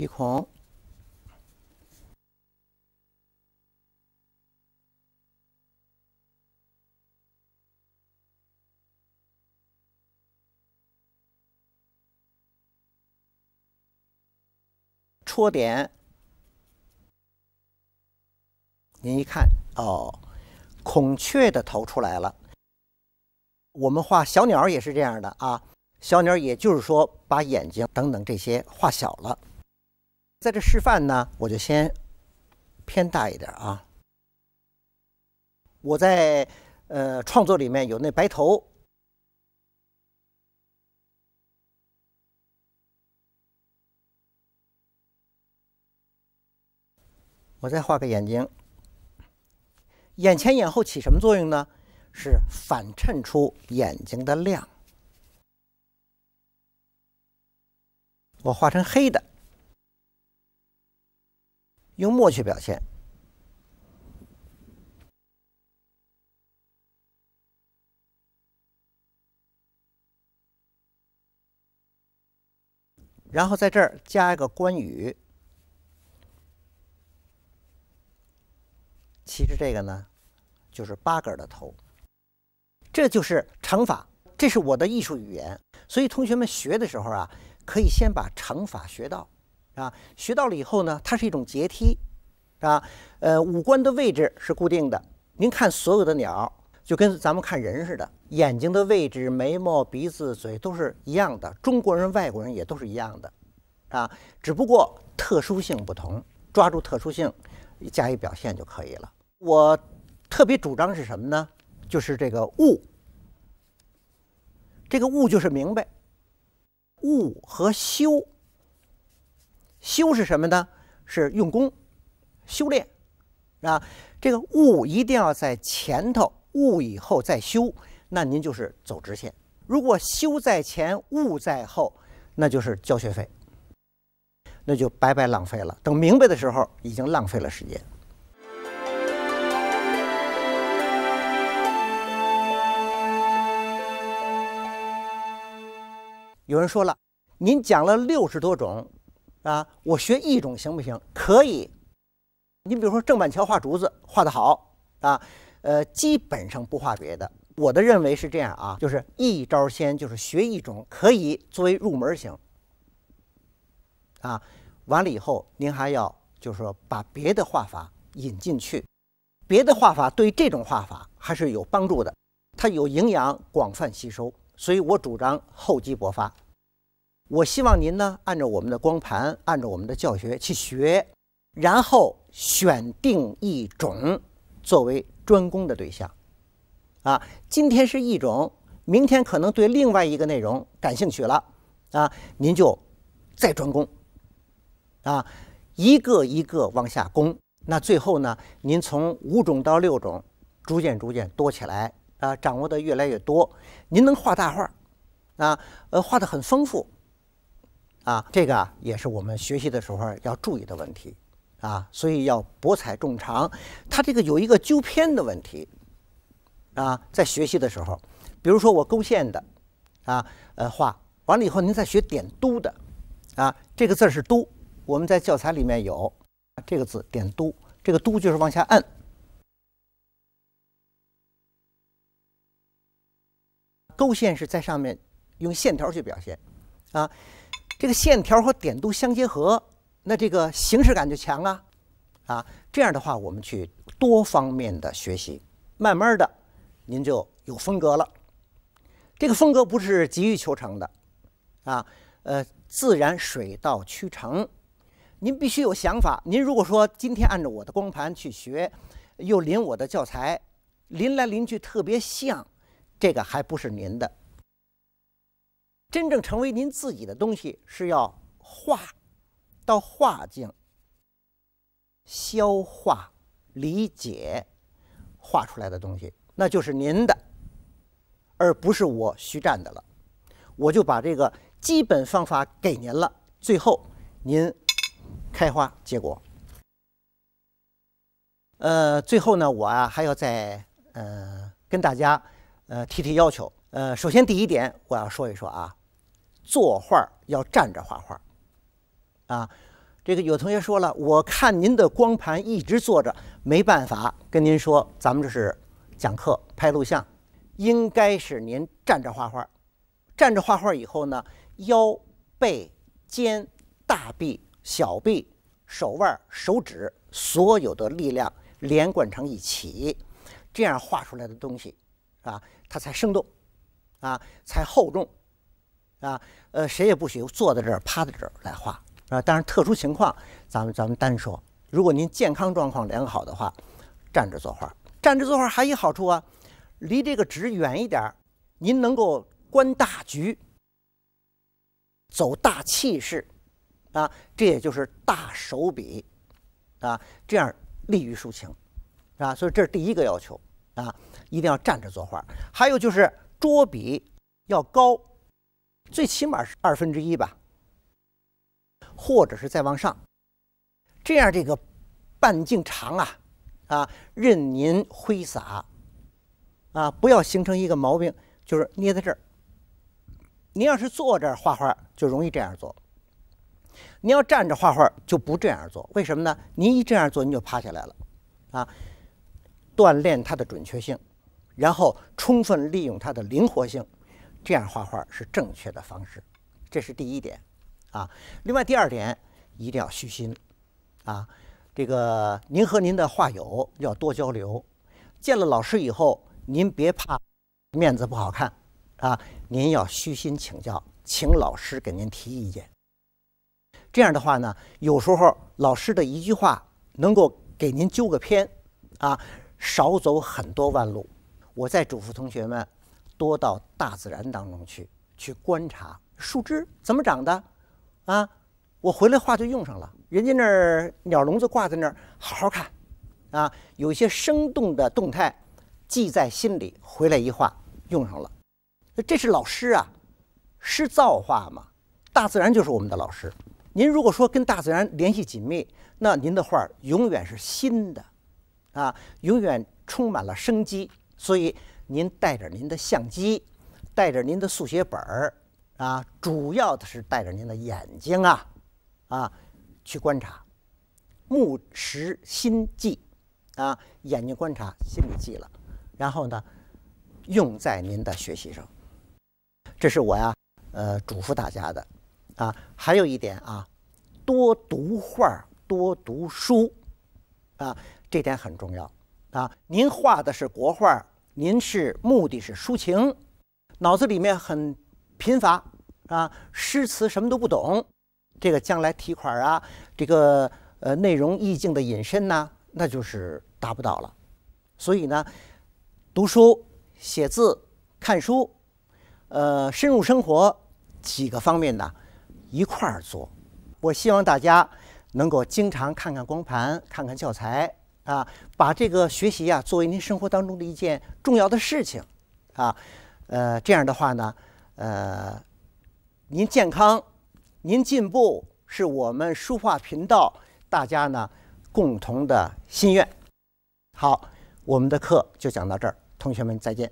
鼻孔、戳点，您一看哦，孔雀的头出来了。我们画小鸟也是这样的啊，小鸟也就是说把眼睛等等这些画小了。在这示范呢，我就先偏大一点啊。我在呃创作里面有那白头，我再画个眼睛，眼前眼后起什么作用呢？是反衬出眼睛的亮。我画成黑的。用墨去表现，然后在这儿加一个关羽。其实这个呢，就是八根儿的头，这就是乘法，这是我的艺术语言。所以同学们学的时候啊，可以先把乘法学到。啊，学到了以后呢，它是一种阶梯，啊，呃，五官的位置是固定的。您看所有的鸟，就跟咱们看人似的，眼睛的位置、眉毛、鼻子、嘴都是一样的，中国人、外国人也都是一样的，啊，只不过特殊性不同，抓住特殊性加以表现就可以了。我特别主张是什么呢？就是这个悟，这个悟就是明白，悟和修。修是什么呢？是用功、修炼，啊，这个悟一定要在前头，悟以后再修，那您就是走直线。如果修在前，悟在后，那就是交学费，那就白白浪费了。等明白的时候，已经浪费了时间。有人说了，您讲了六十多种。啊，我学一种行不行？可以。你比如说郑板桥画竹子，画得好啊，呃，基本上不画别的。我的认为是这样啊，就是一招先，就是学一种，可以作为入门型。啊，完了以后，您还要就是说把别的画法引进去，别的画法对这种画法还是有帮助的，它有营养，广泛吸收。所以我主张厚积薄发。我希望您呢，按照我们的光盘，按照我们的教学去学，然后选定一种作为专攻的对象，啊，今天是一种，明天可能对另外一个内容感兴趣了，啊，您就再专攻，啊，一个一个往下攻，那最后呢，您从五种到六种，逐渐逐渐多起来，啊，掌握的越来越多，您能画大画，啊，呃，画的很丰富。啊，这个也是我们学习的时候要注意的问题啊，所以要博采众长。它这个有一个纠偏的问题啊，在学习的时候，比如说我勾线的啊，呃，画完了以后，您再学点都的啊，这个字是都，我们在教材里面有这个字点都，这个都就是往下摁，勾线是在上面用线条去表现啊。这个线条和点都相结合，那这个形式感就强啊，啊，这样的话我们去多方面的学习，慢慢的，您就有风格了。这个风格不是急于求成的，啊，呃，自然水到渠成。您必须有想法。您如果说今天按照我的光盘去学，又临我的教材，临来临去特别像，这个还不是您的。真正成为您自己的东西，是要化、到化境、消化、理解、画出来的东西，那就是您的，而不是我徐湛的了。我就把这个基本方法给您了，最后您开花结果。呃，最后呢，我啊还要再呃跟大家呃提提要求。呃，首先第一点，我要说一说啊。作画要站着画画，啊，这个有同学说了，我看您的光盘一直坐着，没办法跟您说，咱们这是讲课拍录像，应该是您站着画画，站着画画以后呢，腰背肩大臂小臂手腕手指所有的力量连贯成一起，这样画出来的东西，啊，它才生动，啊，才厚重。啊，呃，谁也不许坐在这儿、趴在这儿来画，啊，当然特殊情况，咱们咱们单说。如果您健康状况良好的话，站着作画。站着作画还一好处啊，离这个纸远一点儿，您能够观大局，走大气势，啊，这也就是大手笔，啊，这样利于抒情，啊，所以这是第一个要求，啊，一定要站着作画。还有就是桌笔要高。最起码是二分之一吧，或者是再往上，这样这个半径长啊，啊，任您挥洒，啊，不要形成一个毛病，就是捏在这儿。您要是坐这儿画画，就容易这样做；，您要站着画画就不这样做。为什么呢？您一这样做，您就趴下来了，啊，锻炼它的准确性，然后充分利用它的灵活性。这样画画是正确的方式，这是第一点啊。另外，第二点一定要虚心啊。这个您和您的画友要多交流，见了老师以后，您别怕面子不好看啊，您要虚心请教，请老师给您提意见。这样的话呢，有时候老师的一句话能够给您纠个偏啊，少走很多弯路。我再嘱咐同学们。多到大自然当中去，去观察树枝怎么长的，啊，我回来画就用上了。人家那儿鸟笼子挂在那儿，好好看，啊，有一些生动的动态，记在心里，回来一画用上了。这是老师啊，师造化嘛，大自然就是我们的老师。您如果说跟大自然联系紧密，那您的画永远是新的，啊，永远充满了生机。所以。您带着您的相机，带着您的速写本儿，啊，主要的是带着您的眼睛啊，啊，去观察，目识心记，啊，眼睛观察，心里记了，然后呢，用在您的学习上，这是我呀，呃，嘱咐大家的，啊，还有一点啊，多读画儿，多读书，啊，这点很重要，啊，您画的是国画。您是目的是抒情，脑子里面很贫乏啊，诗词什么都不懂，这个将来题款啊，这个呃内容意境的引申呐，那就是达不到了。所以呢，读书、写字、看书，呃，深入生活几个方面呢，一块儿做。我希望大家能够经常看看光盘，看看教材。啊，把这个学习呀作为您生活当中的一件重要的事情，啊，呃，这样的话呢，呃，您健康，您进步，是我们书画频道大家呢共同的心愿。好，我们的课就讲到这儿，同学们再见。